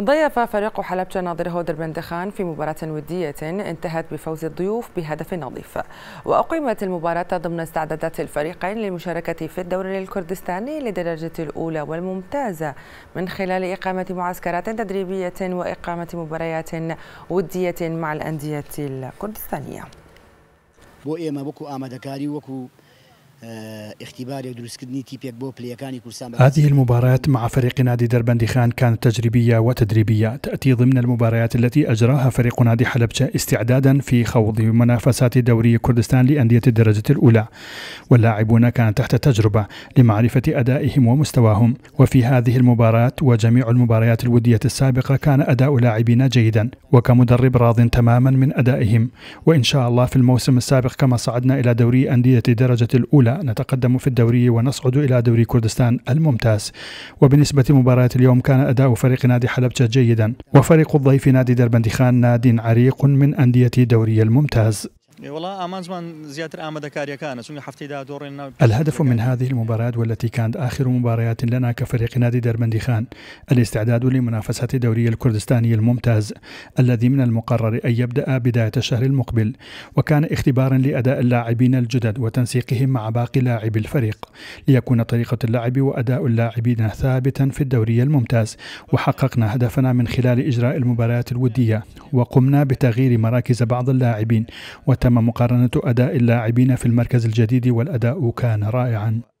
ضيف فريق حلبجة ناظره بندخان في مباراة ودية انتهت بفوز الضيوف بهدف نظيف وأقيمت المباراة ضمن استعدادات الفريقين للمشاركة في الدوري الكردستاني لدرجة الأولى والممتازة من خلال إقامة معسكرات تدريبية وإقامة مباريات ودية مع الأندية الكردستانية. آه، هذه المباريات مع فريق نادي دربندي خان كانت تجريبية وتدريبية تأتي ضمن المباريات التي أجراها فريق نادي حلبشة استعدادا في خوض منافسات دوري كردستان لأندية الدرجة الأولى واللاعبون كان تحت تجربة لمعرفة أدائهم ومستواهم وفي هذه المباراة وجميع المباريات الودية السابقة كان أداء لاعبين جيدا وكمدرب راض تماما من أدائهم وإن شاء الله في الموسم السابق كما صعدنا إلى دوري أندية الدرجة الأولى الأولى نتقدم في الدوري ونصعد إلى دوري كردستان الممتاز وبالنسبة لمباراة اليوم كان أداء فريق نادي حلبجة جيدا وفريق الضيف نادي دربندخان نادي عريق من أندية دوري الممتاز الهدف من هذه المباراة والتي كانت آخر مباريات لنا كفريق نادي دربندي خان الاستعداد لمنافسة دوري الكردستاني الممتاز الذي من المقرر أن يبدأ بداية الشهر المقبل وكان اختبارا لأداء اللاعبين الجدد وتنسيقهم مع باقي لاعبي الفريق ليكون طريقة اللعب وأداء اللاعبين ثابتا في الدوري الممتاز وحققنا هدفنا من خلال إجراء المباريات الودية وقمنا بتغيير مراكز بعض اللاعبين وتم مقارنة أداء اللاعبين في المركز الجديد والأداء كان رائعا